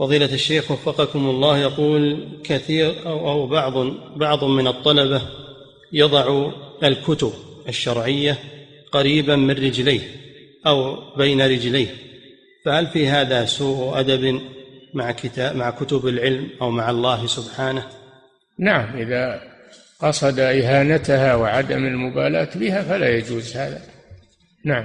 فضيلة الشيخ وفقكم الله يقول كثير أو, أو بعض بعض من الطلبة يضع الكتب الشرعية قريبا من رجليه أو بين رجليه فهل في هذا سوء أدب مع كتاب مع كتب العلم أو مع الله سبحانه نعم إذا قصد إهانتها وعدم المبالاة بها فلا يجوز هذا نعم